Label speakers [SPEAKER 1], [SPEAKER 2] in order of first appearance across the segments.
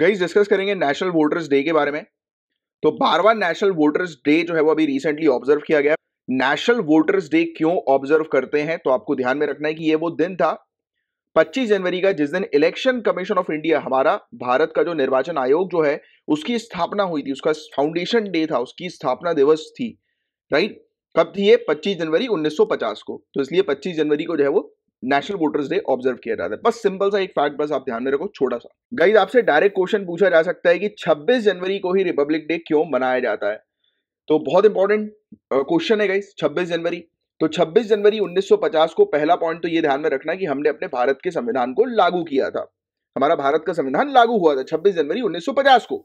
[SPEAKER 1] गई डिस्कस करेंगे national voters day के बारे में तो बारवा नेशनल वोटर्स डे जो है वो अभी रिसेंटली ऑब्जर्व किया गया नेशनल वोटर्स डे क्यों ऑब्जर्व करते हैं तो आपको ध्यान में रखना है कि ये वो दिन था 25 जनवरी का जिस दिन इलेक्शन कमीशन ऑफ इंडिया हमारा भारत का जो निर्वाचन आयोग जो है उसकी स्थापना हुई थी उसका फाउंडेशन डे था उसकी स्थापना दिवस थी राइट कब थी ये 25 जनवरी 1950 को तो इसलिए 25 जनवरी को जो है वो नेशनल वोटर्स डे ऑब्जर्व किया जाता है बस सिंपल सा एक फैक्ट बस आप ध्यान में रखो छोटा सा गाइज आपसे डायरेक्ट क्वेश्चन पूछा जा सकता है कि 26 जनवरी को ही रिपब्लिक डे क्यों मनाया जाता है तो बहुत इंपॉर्टेंट क्वेश्चन है गाइज 26 जनवरी तो 26 जनवरी 1950 को पहला पॉइंट तो ये ध्यान में रखना कि हमने अपने भारत के संविधान को लागू किया था हमारा भारत का संविधान लागू हुआ था 26 जनवरी 1950 को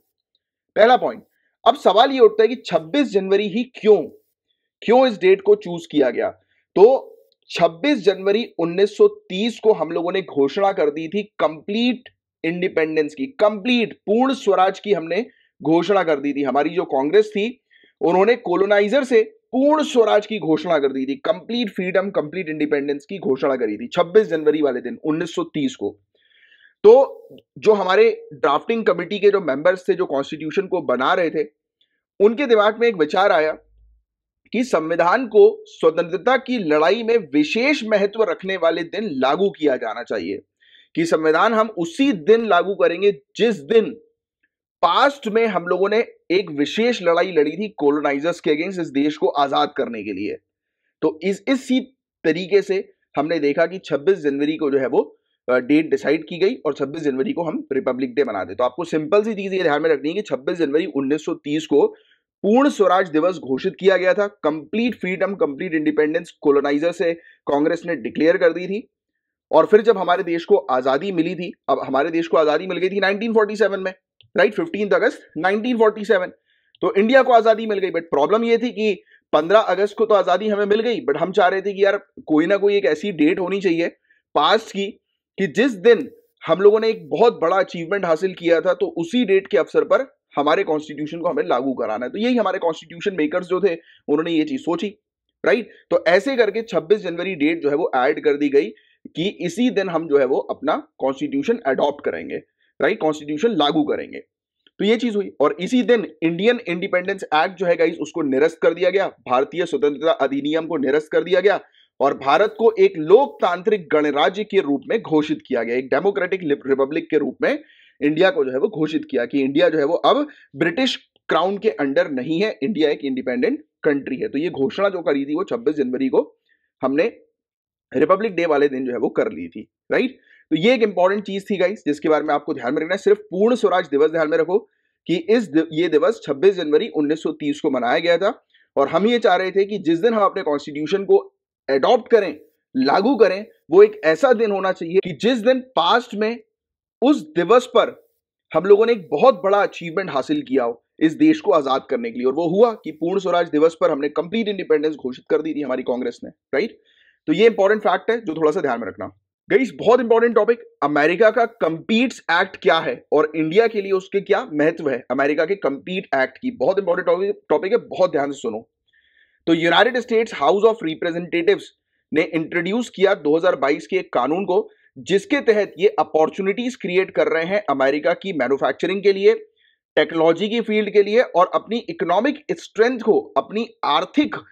[SPEAKER 1] पहला पॉइंट अब सवाल ये उठता है कि 26 जनवरी ही क्यों क्यों इस डेट को चूज किया गया तो 26 जनवरी 1930 को हम लोगों ने घोषणा कर दी थी कंप्लीट इंडिपेंडेंस की कंप्लीट पूर्ण स्वराज की हमने घोषणा कर दी थी हमारी जो कांग्रेस थी उन्होंने कोलोनाइजर से पूर्ण स्वराज की घोषणा कर दी थी कंप्लीट फ्रीडम कंप्लीट इंडिपेंडेंस की घोषणा करी थी 26 जनवरी वाले दिन 1930 को तो जो हमारे ड्राफ्टिंग कमेटी के जो मेंबर्स थे जो कॉन्स्टिट्यूशन को बना रहे थे उनके दिमाग में एक विचार आया कि संविधान को स्वतंत्रता की लड़ाई में विशेष महत्व रखने वाले दिन लागू किया जाना चाहिए कि संविधान हम उसी दिन लागू करेंगे जिस दिन पास्ट में हम लोगों ने एक विशेष लड़ाई लड़ी थी कोलोनाइजर्स के अगेंस्ट इस देश को आजाद करने के लिए तो इस इसी तरीके से हमने देखा कि 26 जनवरी को जो है वो डेट डिसाइड की गई और 26 जनवरी को हम रिपब्लिक डे मना दे तो आपको सिंपल सी चीज ये ध्यान में रखनी है कि 26 जनवरी 1930 को पूर्ण स्वराज दिवस घोषित किया गया था complete freedom complete independence coloniser से कांग्रेस ने डिक्लेयर कर दी थी और फिर जब हमारे देश को आजादी मिली थी अब हमारे देश को आजादी मिल गई थी 1947 में राइट फिफ्टीन अगस्त 1947 तो इंडिया को आजादी मिल गई बट प्रॉब्लम यह थी कि 15 अगस्त को तो आजादी हमें मिल गई बट हम चाह रहे थे कि यार कोई ना कोई एक ऐसी डेट होनी चाहिए पास्ट की कि जिस दिन हम लोगों ने एक बहुत बड़ा अचीवमेंट हासिल किया था तो उसी डेट के अवसर पर हमारे कॉन्स्टिट्यूशन को हमें लागू कराना है तो यही हमारे कॉन्स्टिट्यूशन मेकर्स जो थे उन्होंने ये चीज सोची राइट तो ऐसे करके 26 जनवरी डेट जो है वो ऐड कर दी गई कि इसी दिन हम जो है वो अपना कॉन्स्टिट्यूशन अडॉप्ट करेंगे राइट कॉन्स्टिट्यूशन लागू करेंगे तो ये चीज हुई और इसी दिन इंडियन इंडिपेंडेंस एक्ट जो है गाइस उसको निरस्त कर दिया गया भारतीय स्वतंत्रता अधिनियम को निरस्त कर दिया गया और भारत को एक लोकतांत्रिक गणराज्य के रूप में घोषित किया गया एक डेमोक्रेटिक रिपब्लिक के रूप में इंडिया को जो है वो घोषित किया कि इंडिया जो है वो अब ब्रिटिश क्राउन के अंडर नहीं है इंडिया एक इंडिपेंडेंट कंट्री है तो ये घोषणा जो करी थी वो 26 जनवरी को हमने रिपब्लिक डे वाले दिन जो है वो कर ली थी राइट तो ये एक इंपॉर्टेंट चीज थी गाइस जिसके बारे में आपको ध्यान में रखना है सिर्फ पूर्ण स्वराज दिवस ध्यान में रखो कि इस दिव, ये दिवस 26 जनवरी 1930 को मनाया गया था और हम ये चाह रहे थे कि जिस दिन हम अपने कॉन्स्टिट्यूशन को एडॉप्ट करें लागू करें वो एक ऐसा दिन होना चाहिए कि जिस दिन पास्ट में उस दिवस पर हम लोगों ने एक बहुत बड़ा अचीवमेंट हासिल किया हो इस देश को आजाद करने के लिए और वो हुआ कि पूर्ण स्वराज दिवस पर हमने कंप्लीट इंडिपेंडेंस घोषित कर दी थी हमारी कांग्रेस ने राइट तो ये इंपॉर्टेंट फैक्ट है जो थोड़ा सा ध्यान में रखना गई बहुत इंपॉर्टेंट टॉपिक अमेरिका का कंपीट्स एक्ट क्या है और इंडिया के लिए उसके क्या महत्व है अमेरिका के कंपीट एक्ट की बहुत इंपॉर्टेंट टॉपिक है बहुत ध्यान से सुनो तो United States House of Representatives ने इंट्रोड्यूस किया 2022 के एक कानून को जिसके तहत ये अपॉर्चुनिटीज क्रिएट कर रहे हैं अमेरिका की मैन्युफैक्चरिंग के लिए टेक्नोलॉजी की फील्ड के लिए और अपनी इकोनॉमिक स्ट्रेंथ को अपनी आर्थिक